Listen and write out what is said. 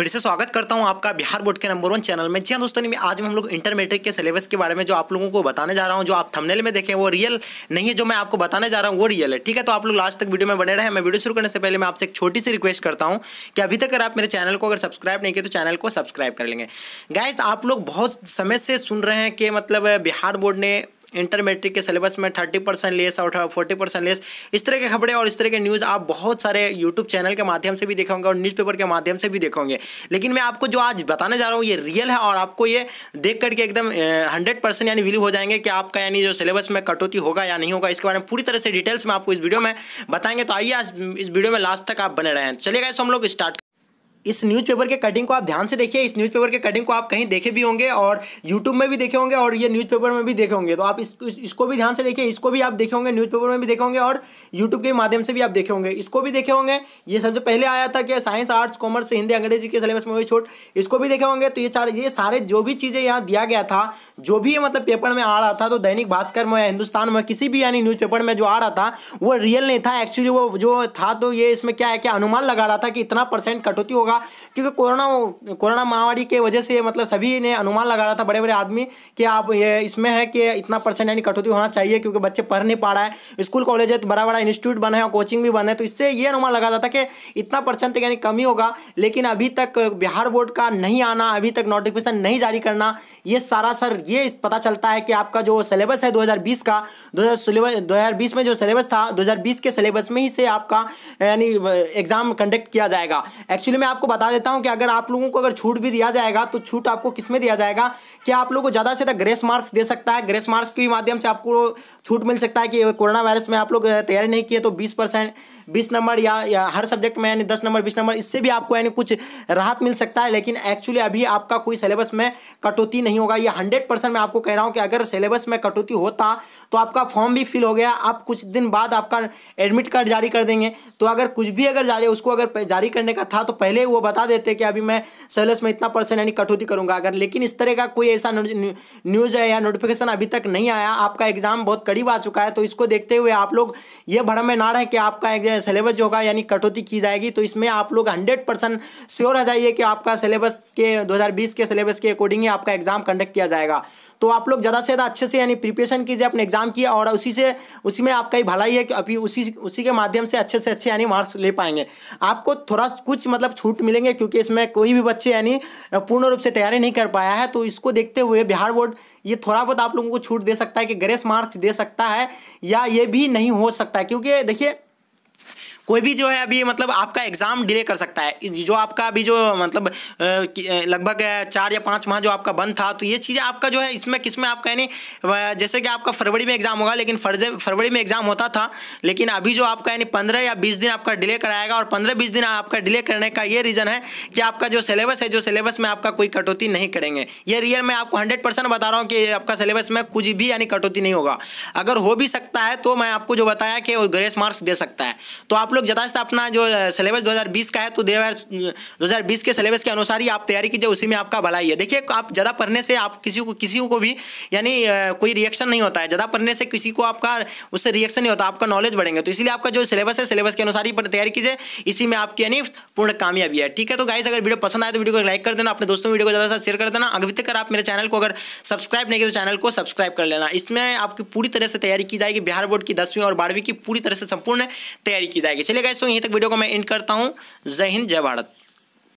फिर से स्वागत करता हूँ आपका बिहार बोर्ड के नंबर वन चैनल में जी हाँ दोस्तों आज हम लोग इंटर मेट्रिक के सिलेबस के बारे में जो आप लोगों को बताने जा रहा हूँ जो आप थंबनेल में देखें वो रियल नहीं है जो मैं आपको बताने जा रहा हूँ वो रियल है ठीक है तो आप लोग लास्ट तक वीडियो में बने रहे मैं वीडियो शुरू करने से पहले मैं आपसे एक छोटी सी रिक्वेस्ट करता हूँ कि अभी तक अगर आप मेरे चैनल को अगर सब्सक्राइब नहीं किए तो चैनल को सब्सक्राइब कर लेंगे गाइज आप लोग बहुत समय से सुन रहे हैं कि मतलब बिहार बोर्ड ने इंटर मैट्रिक के सिलेबस में थर्टी परसेंट लेस और फोर्टी परसेंट लेस इस तरह के खबरें और इस तरह के न्यूज़ आप बहुत सारे यूट्यूब चैनल के माध्यम से भी देखेंगे होंगे और न्यूज़पेपर के माध्यम से भी देखेंगे लेकिन मैं आपको जो आज बताने जा रहा हूँ ये रियल है और आपको ये देख करके एकदम हंड्रेड परसेंट यानी विलीव हो जाएंगे कि आपका यानी जो सिलेबस में कटौती होगा या नहीं होगा इसके बारे में पूरी तरह से डिटेल्स में आपको इस वीडियो में बताएंगे तो आइए आज इस वीडियो में लास्ट तक आप बने रहें चलेगा इस हम लोग स्टार्ट इस न्यूज़पेपर के कटिंग को आप ध्यान से देखिए इस न्यूज़पेपर के कटिंग को आप कहीं देखे भी होंगे और यूट्यूब में भी देखे होंगे और ये न्यूज़पेपर में भी देखे होंगे तो आप इस, इस, इसको भी ध्यान से देखिए इसको भी आप देखे होंगे न्यूज़पेपर में भी देखे होंगे और यूट्यूब के माध्यम से भी आप देखे होंगे इसको भी देखे होंगे ये सबसे पहले आया था कि साइंस आर्ट्स कॉमर्स हिंदी अंग्रेजी के सिलेबस में हुई छोट इसको भी देखे होंगे तो ये सारे ये सारे जो भी चीज़ें यहाँ दिया गया था जो भी मतलब पेपर में आ रहा था तो दैनिक भास्कर में हिंदुस्तान में किसी भी यानी न्यूज़पेपर में जो आ रहा था वो रियल नहीं था एक्चुअली वो जो था तो ये इसमें क्या है कि अनुमान लगा रहा था कि इतना परसेंट कटौती होगा होगा क्योंकि कोरोना कोरोना महामारी के वजह से मतलब सभी ने अनुमान लगा रहा था बड़े बड़े आदमी कि आप ये इसमें है कि इतना परसेंट यानी कटौती होना चाहिए क्योंकि बच्चे पढ़ नहीं पा रहा है स्कूल कॉलेज है बड़ा बड़ा इंस्टीट्यूट बना है और कोचिंग भी बना है तो इससे ये अनुमान लगा रहा था कि इतना परसेंट यानी कमी होगा लेकिन अभी तक बिहार बोर्ड का नहीं आना अभी तक नोटिफिकेशन नहीं जारी करना ये सारा सर ये पता चलता है कि आपका जो सिलेबस है 2020 का 2020 में जो सिलेबस था 2020 के सिलेबस में ही से आपका यानी एग्ज़ाम कंडक्ट किया जाएगा एक्चुअली में आप आपको बता देता हूँ कि अगर आप लोगों को अगर छूट भी दिया जाएगा तो छूट आपको किस में दिया जाएगा क्या आप लोगों को ज़्यादा से ज़्यादा ग्रेस मार्क्स दे सकता है ग्रेस मार्क्स के माध्यम से आपको छूट मिल सकता है कि कोरोना वायरस में आप लोग तैयारी नहीं किए तो बीस परसेंट बीस नंबर या, या हर सब्जेक्ट में यानी दस नंबर बीस नंबर इससे भी आपको यानी कुछ राहत मिल सकता है लेकिन एक्चुअली अभी आपका कोई सिलेबस में कटौती नहीं होगा या हंड्रेड परसेंट मैं आपको कह रहा हूँ कि अगर सिलेबस में कटौती होता तो आपका फॉर्म भी फिल हो गया आप कुछ दिन बाद आपका एडमिट कार्ड जारी कर देंगे तो अगर कुछ भी अगर जारी उसको अगर जारी करने का था तो पहले वो बता देते कि अभी मैं सेलर्स में इतना परसेंट यानी कटौती करूंगा अगर लेकिन इस तरह का कोई ऐसा न्यूज़ है या नोटिफिकेशन अभी तक नहीं आया आपका एग्ज़ाम बहुत करीब आ चुका है तो इसको देखते हुए आप लोग ये भरम में ना रहे कि आपका सिलेबस जो होगा यानी कटौती की जाएगी तो इसमें आप लोग हंड्रेड परसेंट श्योर आ जाइए कि आपका सिलेबस के दो के सिलेबस के अकॉर्डिंग ही आपका एग्ज़ाम कंडक्ट किया जाएगा तो आप लोग ज़्यादा से ज़्यादा अच्छे से यानी प्रिपरेशन कीजिए अपने एग्जाम की और उसी से उसी में आपका ही भलाई है कि अभी उसी उसी के माध्यम से अच्छे से अच्छे यानी मार्क्स ले पाएंगे आपको थोड़ा कुछ मतलब छूट मिलेंगे क्योंकि इसमें कोई भी बच्चे यानी पूर्ण रूप से तैयारी नहीं कर पाया है तो इसको देखते हुए बिहार बोर्ड ये थोड़ा बहुत आप लोगों को छूट दे सकता है कि ग्रेस मार्क्स दे सकता है या ये भी नहीं हो सकता क्योंकि देखिए कोई भी जो है अभी मतलब आपका एग्ज़ाम डिले कर सकता है जो आपका अभी जो मतलब लगभग चार या पाँच माह जो आपका बंद था तो ये चीज़ें आपका जो है इसमें किस में आपका यानी जैसे कि आपका फरवरी में एग्ज़ाम होगा लेकिन फरवरी में एग्ज़ाम होता था लेकिन अभी जो आपका यानी पंद्रह या बीस दिन आपका डिले कराएगा और पंद्रह बीस दिन आपका डिले करने का ये रीज़न है कि आपका जो सिलेबस है जो सिलेबस में आपका कोई कटौती नहीं करेंगे ये रियल मैं आपको हंड्रेड परसेंट बता रहा हूँ कि आपका सिलेबस में कुछ भी यानी कटौती नहीं होगा अगर हो भी सकता है तो मैं आपको जो बताया कि वो ग्रेस मार्क्स दे सकता है तो आप लोग लोग यथास्थ अपना जो सिलेबस 2020 का है तो दो हज़ार के सिलेबस के अनुसार ही आप तैयारी कीजिए उसी में आपका भलाई है देखिए आप ज़्यादा पढ़ने से आप किसी को किसी को भी यानी कोई रिएक्शन नहीं होता है ज़्यादा पढ़ने से किसी को आपका उससे रिएक्शन नहीं होता आपका नॉलेज बढ़ेंगे तो इसलिए आपका जो सिलेबस है सिलेबस के अनुसार ही तैयारी कीजिए इसी में आपकी यानी पूर्ण कामयाबी है ठीक है तो गाइस अगर वीडियो पसंद आए तो वीडियो को लाइक कर देना अपने दोस्तों वीडियो को ज़्यादा शेयर कर देना अभी तक आप मेरे चैनल को अगर सब्सक्राइब नहीं किया तो चैनल को सब्सक्राइब कर लेना इसमें आपकी पूरी तरह से तैयारी की जाएगी बिहार बोर्ड की दसवीं और बारहवीं की पूरी तरह से संपूर्ण तैयारी की जाएगी जाएगी चलिए गए सो तो यहीं तक वीडियो को मैं एंड करता हूँ जय हिंद जय भारत